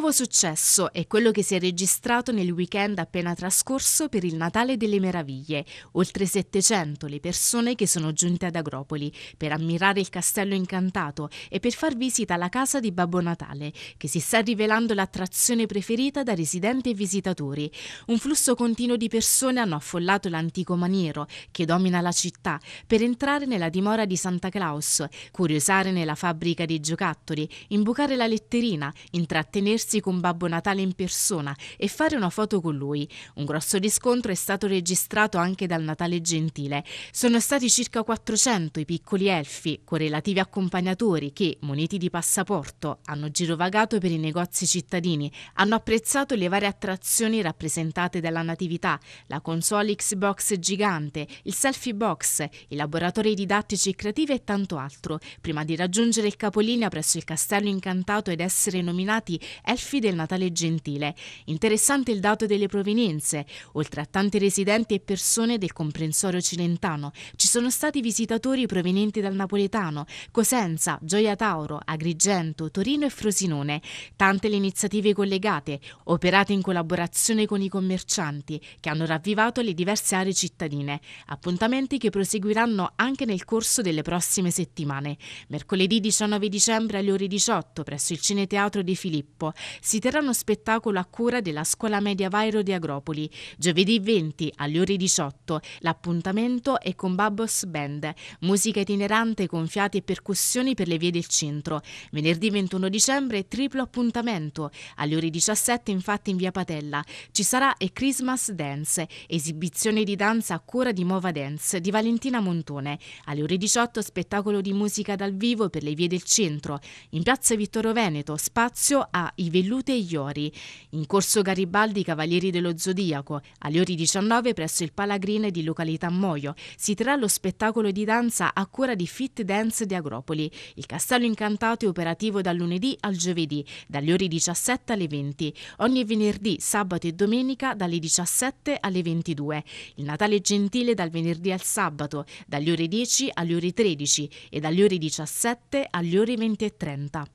nuovo successo è quello che si è registrato nel weekend appena trascorso per il Natale delle Meraviglie. Oltre 700 le persone che sono giunte ad Agropoli per ammirare il castello incantato e per far visita alla casa di Babbo Natale, che si sta rivelando l'attrazione preferita da residenti e visitatori. Un flusso continuo di persone hanno affollato l'antico maniero che domina la città per entrare nella dimora di Santa Claus, curiosare nella fabbrica dei giocattoli, imbucare la letterina, intrattenersi vedersi con Babbo Natale in persona e fare una foto con lui. Un grosso riscontro è stato registrato anche dal Natale Gentile. Sono stati circa 400 i piccoli elfi, con relativi accompagnatori che, muniti di passaporto, hanno girovagato per i negozi cittadini, hanno apprezzato le varie attrazioni rappresentate dalla Natività, la console Xbox gigante, il selfie box, i laboratori didattici e creativi e tanto altro, prima di raggiungere il capolinea presso il Castello Incantato ed essere nominati elfi selfie del Natale gentile. Interessante il dato delle provenienze. Oltre a tanti residenti e persone del comprensorio cilentano, ci sono stati visitatori provenienti dal napoletano, Cosenza, Gioia Tauro, Agrigento, Torino e Frosinone. Tante le iniziative collegate, operate in collaborazione con i commercianti, che hanno ravvivato le diverse aree cittadine. Appuntamenti che proseguiranno anche nel corso delle prossime settimane. Mercoledì 19 dicembre alle ore 18 presso il Cineteatro di Filippo, si terrà uno spettacolo a cura della Scuola Media Vairo di Agropoli. Giovedì 20 alle ore 18 l'appuntamento è con Babos Band, musica itinerante con fiati e percussioni per le vie del centro. Venerdì 21 dicembre triplo appuntamento. Alle ore 17 infatti in via Patella ci sarà e Christmas Dance, esibizione di danza a cura di Mova Dance di Valentina Montone. Alle ore 18 spettacolo di musica dal vivo per le vie del centro. In piazza Vittorio Veneto spazio a I Vellute e Iori. In corso Garibaldi Cavalieri dello Zodiaco, alle ore 19 presso il Palagrine di località Moio, si terrà lo spettacolo di danza a cura di Fit Dance di Agropoli. Il Castello Incantato è operativo dal lunedì al giovedì, dalle ore 17 alle 20. Ogni venerdì, sabato e domenica dalle 17 alle 22. Il Natale Gentile dal venerdì al sabato, dalle ore 10 alle ore 13 e dalle ore 17 alle ore 20 e 30.